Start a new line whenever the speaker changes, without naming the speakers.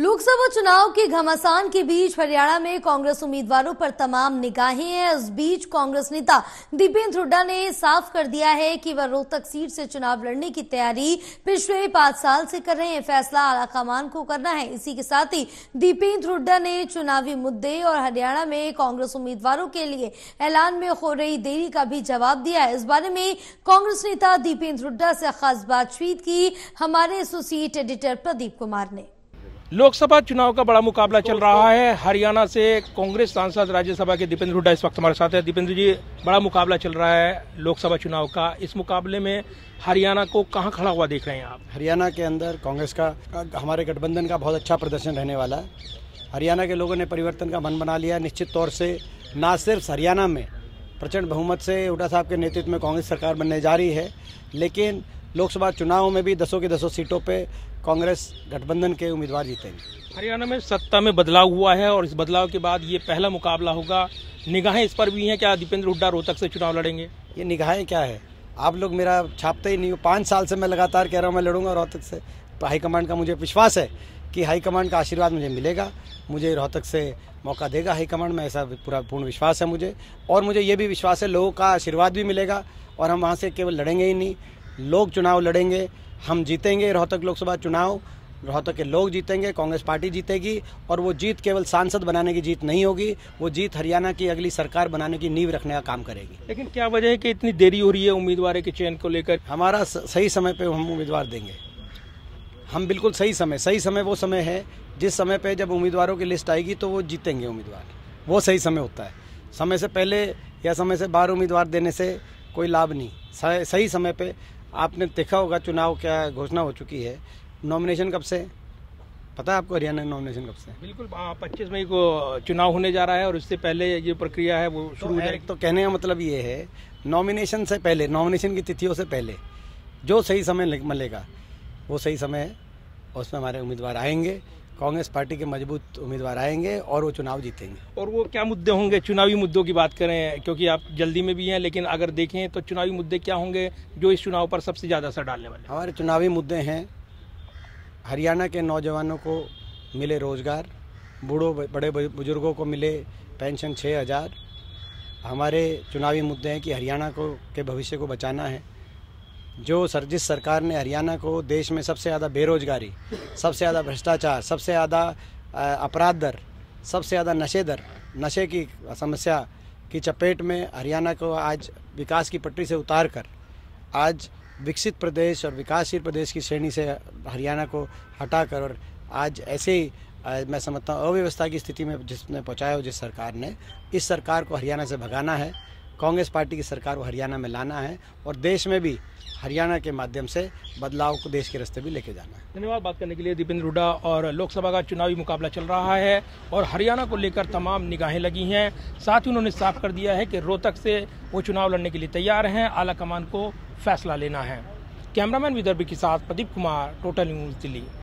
लोकसभा चुनाव के घमासान के बीच हरियाणा में कांग्रेस उम्मीदवारों पर तमाम निगाहें हैं इस बीच कांग्रेस नेता दीपेंद्र हुड्डा ने साफ कर दिया है कि वह रोहतक सीट से चुनाव लड़ने की तैयारी पिछले पांच साल से कर रहे हैं फैसला आला को करना है इसी के साथ ही दीपेंद्र हुड्डा ने चुनावी मुद्दे और हरियाणा में कांग्रेस उम्मीदवारों के लिए ऐलान में हो रही देरी का भी जवाब दिया है इस बारे में कांग्रेस नेता दीपेंद्र हुड्डा से खास बातचीत की हमारे एसोसिएट एडिटर प्रदीप कुमार ने
लोकसभा चुनाव का बड़ा मुकाबला तो चल रहा है हरियाणा से कांग्रेस सांसद राज्यसभा के दीपेंद्र हुड्डा इस वक्त हमारे साथ है दीपेंद्र जी बड़ा मुकाबला चल रहा है लोकसभा चुनाव का इस मुकाबले में हरियाणा को कहाँ खड़ा हुआ देख रहे हैं आप
हरियाणा के अंदर कांग्रेस का हमारे गठबंधन का बहुत अच्छा प्रदर्शन रहने वाला है हरियाणा के लोगों ने परिवर्तन का मन बना लिया निश्चित तौर से ना सिर्फ हरियाणा में प्रचंड बहुमत से हुडा साहब के नेतृत्व में कांग्रेस सरकार बनने जा रही है लेकिन लोकसभा चुनाव में भी दसों की दसों सीटों पे कांग्रेस गठबंधन के उम्मीदवार जीतेंगे
हरियाणा में सत्ता में बदलाव हुआ है और इस बदलाव के बाद ये पहला मुकाबला होगा
निगाहें इस पर भी हैं क्या दीपेंद्र हुड्डा रोहतक से चुनाव लड़ेंगे ये निगाहें क्या है आप लोग मेरा छापते ही नहीं हो पाँच साल से मैं लगातार कह रहा हूँ मैं लड़ूंगा रोहतक से तो हाईकमांड का मुझे विश्वास है कि हाईकमांड का आशीर्वाद मुझे मिलेगा मुझे रोहतक से मौका देगा हाईकमांड में ऐसा पूरा पूर्ण विश्वास है मुझे और मुझे ये भी विश्वास है लोगों का आशीर्वाद भी मिलेगा और हम वहाँ से केवल लड़ेंगे ही नहीं लोग चुनाव लड़ेंगे हम जीतेंगे रोहतक लोकसभा चुनाव रोहतक के लोग जीतेंगे कांग्रेस पार्टी जीतेगी और वो जीत केवल सांसद बनाने की जीत नहीं होगी वो जीत हरियाणा की अगली सरकार बनाने की नींव रखने का काम करेगी लेकिन क्या वजह है कि इतनी देरी हो रही है उम्मीदवार के चयन को लेकर हमारा सही समय पर हम उम्मीदवार देंगे हम बिल्कुल सही समय सही समय वो समय है जिस समय पर जब उम्मीदवारों की लिस्ट आएगी तो वो जीतेंगे उम्मीदवार वो सही समय होता है समय से पहले या समय से बाहर उम्मीदवार देने से कोई लाभ नहीं सही समय पे आपने देखा होगा चुनाव क्या घोषणा हो चुकी है नॉमिनेशन कब से पता है आपको हरियाणा नॉमिनेशन कब से बिल्कुल पच्चीस मई को चुनाव होने जा रहा है और उससे पहले जो प्रक्रिया है वो तो शुरू तो, तो कहने का मतलब ये है नॉमिनेशन से पहले नॉमिनेशन की तिथियों से पहले जो सही समय मिलेगा वो सही समय है उसमें हमारे उम्मीदवार आएंगे कांग्रेस पार्टी के मजबूत उम्मीदवार आएंगे और वो चुनाव जीतेंगे
और वो क्या मुद्दे होंगे चुनावी मुद्दों की बात करें क्योंकि आप जल्दी में भी हैं लेकिन अगर देखें तो चुनावी मुद्दे क्या होंगे जो इस चुनाव पर सबसे ज़्यादा असर डालने वाले
हमारे चुनावी मुद्दे हैं हरियाणा के नौजवानों को मिले रोज़गार बूढ़ों बड़े बुजुर्गों को मिले पेंशन छः हज़ार हमारे चुनावी मुद्दे हैं कि हरियाणा को के भविष्य को बचाना है जो सर जिस सरकार ने हरियाणा को देश में सबसे ज़्यादा बेरोजगारी सबसे ज़्यादा भ्रष्टाचार सबसे ज़्यादा अपराध दर सबसे ज़्यादा नशे दर नशे की समस्या की चपेट में हरियाणा को आज विकास की पटरी से उतार कर आज विकसित प्रदेश और विकासशील प्रदेश की श्रेणी से हरियाणा को हटाकर और आज ऐसे ही मैं समझता हूँ अव्यवस्था की स्थिति में जिसने पहुँचाया हो जिस सरकार ने इस सरकार को हरियाणा से भगाना है कांग्रेस पार्टी की सरकार को हरियाणा में लाना है और देश में भी हरियाणा के माध्यम से बदलाव को देश के रास्ते भी लेके जाना है
धन्यवाद बात करने के लिए दीपेंद्र हुडा और लोकसभा का चुनावी मुकाबला चल रहा है और हरियाणा को लेकर तमाम निगाहें लगी हैं साथ ही उन्होंने साफ कर दिया है कि रोहतक से वो चुनाव लड़ने के लिए तैयार हैं आला कमान को फैसला लेना है कैमरामैन विदर्भ के साथ प्रदीप कुमार टोटल न्यूज़ दिल्ली